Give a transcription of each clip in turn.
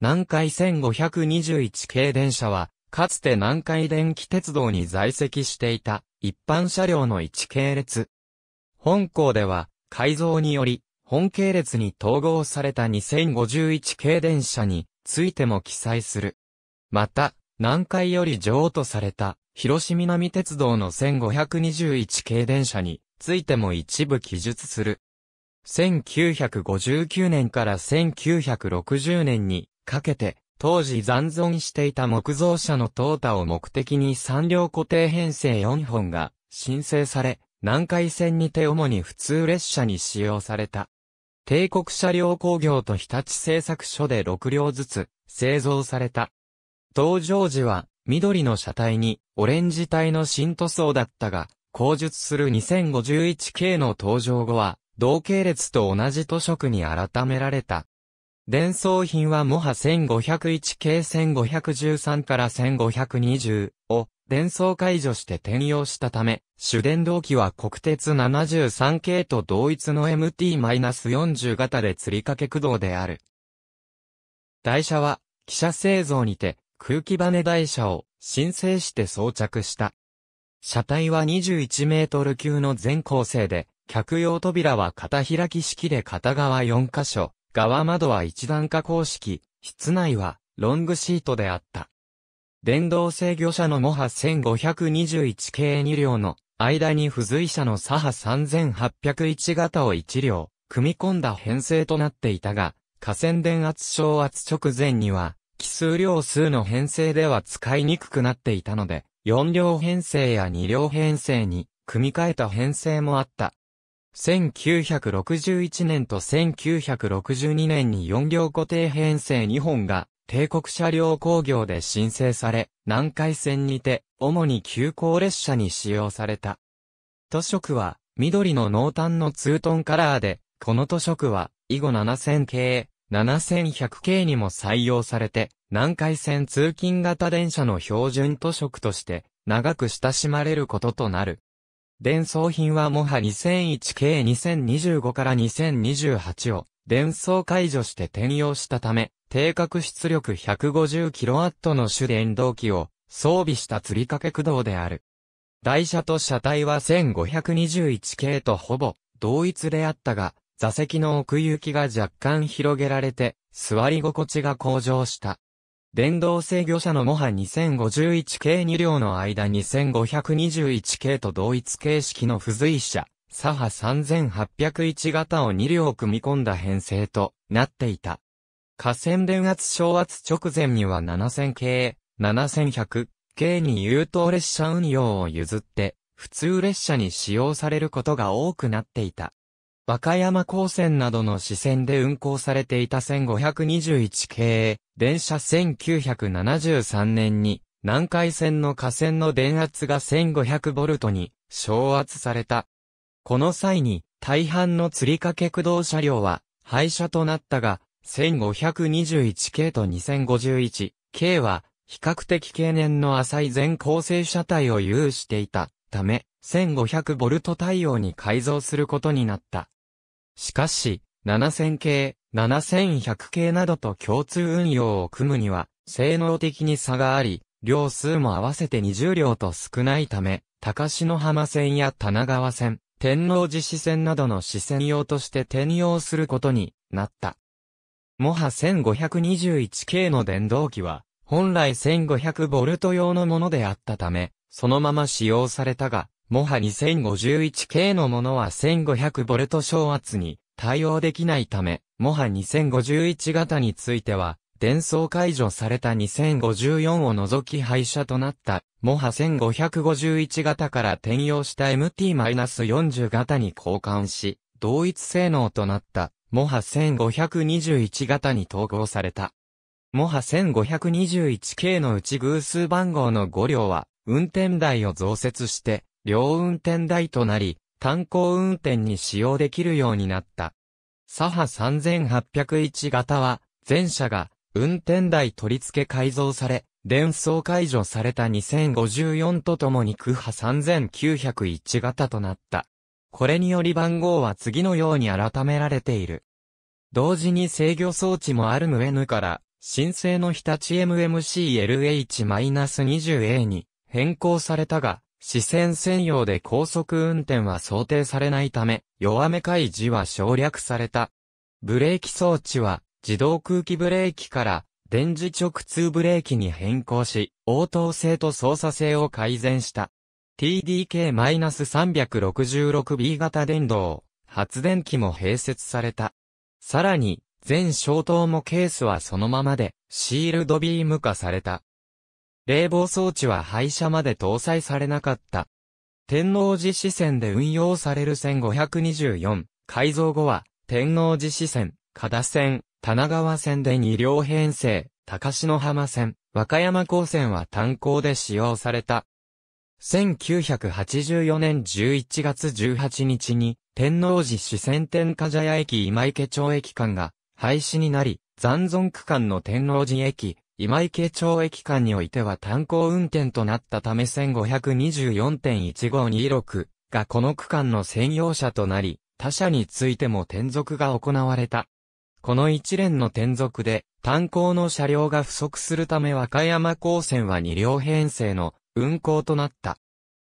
南海1521系電車は、かつて南海電気鉄道に在籍していた一般車両の1系列。本校では、改造により、本系列に統合された2051系電車についても記載する。また、南海より譲渡された広島南鉄道の1521系電車についても一部記述する。1959年から1960年にかけて、当時残存していた木造車の淘汰を目的に3両固定編成4本が申請され、南海線にて主に普通列車に使用された。帝国車両工業と日立製作所で6両ずつ製造された。登場時は緑の車体にオレンジ体の新塗装だったが、後述する2051系の登場後は同系列と同じ塗色に改められた。伝送品はモハ1501系1513から1520を伝送解除して転用したため、主電動機は国鉄73系と同一の MT-40 型で吊り掛け駆動である。台車は、汽車製造にて空気バネ台車を申請して装着した。車体は21メートル級の全構成で、客用扉は片開き式で片側4箇所、側窓は一段加工式、室内はロングシートであった。電動制御車のモハ1521系2両の間に付随車の左派3801型を1両、組み込んだ編成となっていたが、河川電圧昇圧直前には、奇数両数の編成では使いにくくなっていたので、4両編成や2両編成に組み替えた編成もあった。1961年と1962年に4両固定編成2本が帝国車両工業で申請され、南海線にて、主に急行列車に使用された。図色は、緑の濃淡のツートンカラーで、この図色は、以後7000系、7100系にも採用されて、南海線通勤型電車の標準図色として、長く親しまれることとなる。伝送品はもは 2001K2025 から2028を伝送解除して転用したため、定格出力 150kW の主電動機を装備した吊り掛け駆動である。台車と車体は 1521K とほぼ同一であったが、座席の奥行きが若干広げられて、座り心地が向上した。電動制御車のモハ2051系2両の間2521系と同一形式の付随車、サハ3801型を2両組み込んだ編成となっていた。河川電圧昇圧直前には7000系、7100系に優等列車運用を譲って、普通列車に使用されることが多くなっていた。和歌山高専などの支線で運行されていた1521系電車1973年に、南海線の架線の電圧が 1500V に、昇圧された。この際に、大半の吊り掛け駆動車両は、廃車となったが、1521系と2051系は、比較的経年の浅い全構成車体を有していたため、1500ボルト対応に改造することになった。しかし、7000系、7100系などと共通運用を組むには、性能的に差があり、両数も合わせて20両と少ないため、高篠浜線や棚川線、天王寺支線などの支線用として転用することになった。モハ 1521K の電動機は、本来 1500V 用のものであったため、そのまま使用されたが、モハ 2051K のものは 1500V 昇圧に対応できないため、モハ2051型については、伝送解除された2054を除き廃車となった、モハ1551型から転用した MT-40 型に交換し、同一性能となった、モハ1521型に統合された。モハ 1521K 系のうち偶数番号の5両は、運転台を増設して、両運転台となり、単行運転に使用できるようになった。サハ3801型は、前車が運転台取り付け改造され、伝送解除された2054とともに区ハ3901型となった。これにより番号は次のように改められている。同時に制御装置もあるム N から、新生の日立 MMCLH-20A に変更されたが、視線専用で高速運転は想定されないため、弱めかい字は省略された。ブレーキ装置は、自動空気ブレーキから電磁直通ブレーキに変更し、応答性と操作性を改善した。TDK-366B 型電動、発電機も併設された。さらに、全消灯もケースはそのままで、シールドビーム化された。冷房装置は廃車まで搭載されなかった。天王寺支線で運用される線524、改造後は、天王寺支線、加田線、棚川線で2両編成、高篠浜線、和歌山高線は単行で使用された。1984年11月18日に、天王寺支線天下茶屋駅今池町駅間が廃止になり、残存区間の天王寺駅、今池町駅間においては炭鉱運転となったため1524.1526がこの区間の専用車となり、他社についても転属が行われた。この一連の転属で、炭鉱の車両が不足するため和歌山高専は2両編成の運行となった。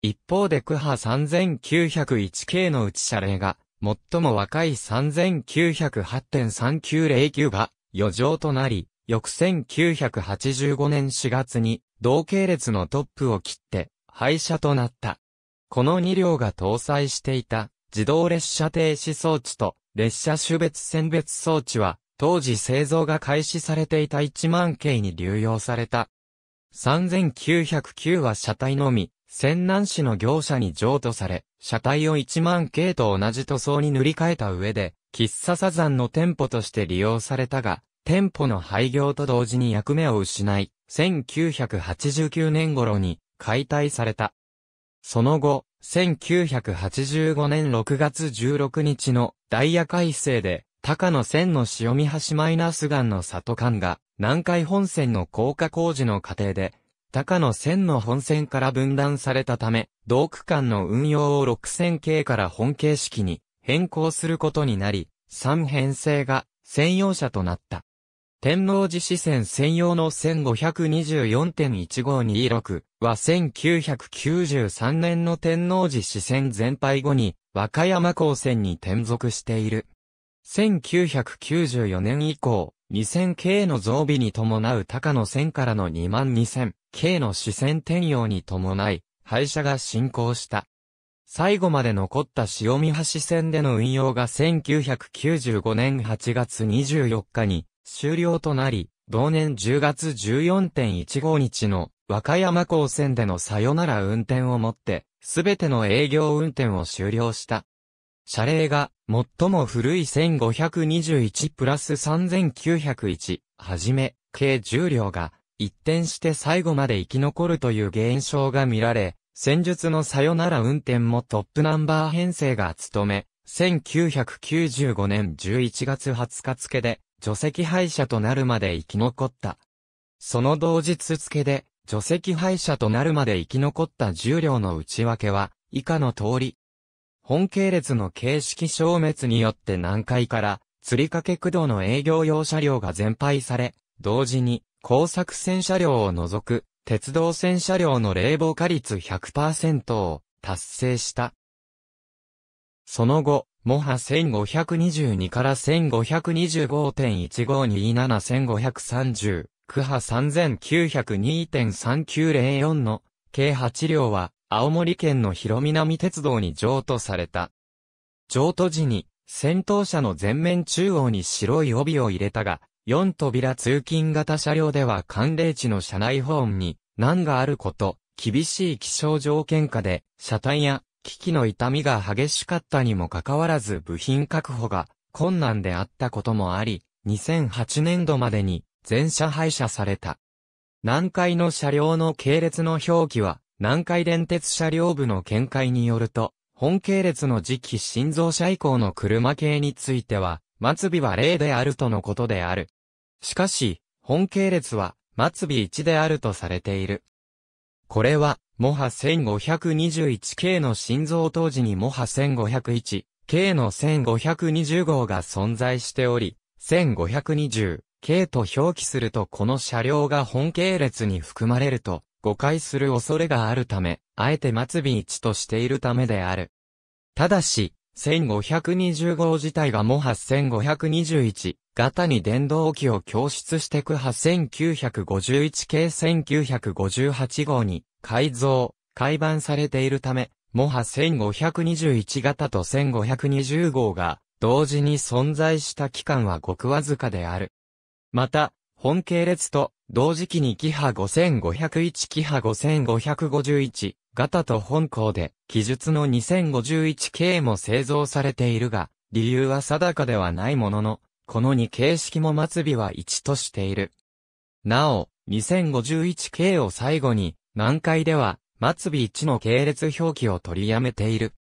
一方で区波3901系のうち車例が、最も若い3908.3909が余剰となり、翌1985年4月に同系列のトップを切って廃車となった。この2両が搭載していた自動列車停止装置と列車種別選別装置は当時製造が開始されていた1万系に流用された。3909は車体のみ、仙南市の業者に譲渡され、車体を1万系と同じ塗装に塗り替えた上で、喫茶サザンの店舗として利用されたが、店舗の廃業と同時に役目を失い、1989年頃に解体された。その後、1985年6月16日のダイヤ改正で、高野線の潮見橋マイナス岩の里間が、南海本線の高架工事の過程で、高野線の本線から分断されたため、同区間の運用を6線系から本形式に変更することになり、3編成が専用車となった。天王寺支線専用の1524.1526は1993年の天王寺支線全廃後に和歌山高専に転属している。1994年以降、2000系の増備に伴う高野線からの2万2000系の支線転用に伴い、廃車が進行した。最後まで残った潮見橋線での運用が1995年8月24日に終了となり、同年10月14.15日の和歌山高線でのさよなら運転をもって、すべての営業運転を終了した。車礼が最も古い1521プラス3901はじめ、計10両が一転して最後まで生き残るという現象が見られ、戦術のさよなら運転もトップナンバー編成が務め、1995年11月20日付で除籍廃者となるまで生き残った。その同日付で、除籍廃者となるまで生き残った重量の内訳は、以下の通り。本系列の形式消滅によって南海から、釣りかけ駆動の営業用車両が全廃され、同時に、工作船車両を除く、鉄道船車両の冷房化率100%を達成した。その後、モハ1522から1525.15271530、クハ3902.3904の計8両は青森県の広南鉄道に譲渡された。譲渡時に戦闘車の前面中央に白い帯を入れたが、4扉通勤型車両では寒冷地の車内ホームに難があること、厳しい気象条件下で、車体や危機の痛みが激しかったにもかかわらず部品確保が困難であったこともあり、2008年度までに全車廃車された。南海の車両の系列の表記は、南海電鉄車両部の見解によると、本系列の次期新造車以降の車系については、末尾は0であるとのことである。しかし、本系列は、末尾1であるとされている。これは、モハ 1521K の心臓当時にモハ 1501K の1520号が存在しており、1520K と表記するとこの車両が本系列に含まれると誤解する恐れがあるため、あえて末尾1としているためである。ただし、1520号自体がモハ8521型に電動機を供出してくハ1951系1958号に改造、改版されているため、モハ1521型と1520号が同時に存在した期間はごくわずかである。また、本系列と同時期にキハ5501キハ5551ガタと本校で、記述の 2051K も製造されているが、理由は定かではないものの、この2形式も末尾は1としている。なお、2051K を最後に、南海では、末尾1の系列表記を取りやめている。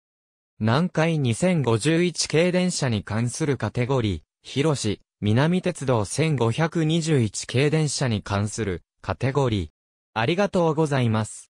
南海2051系電車に関するカテゴリー、広し、南鉄道1521系電車に関するカテゴリー。ありがとうございます。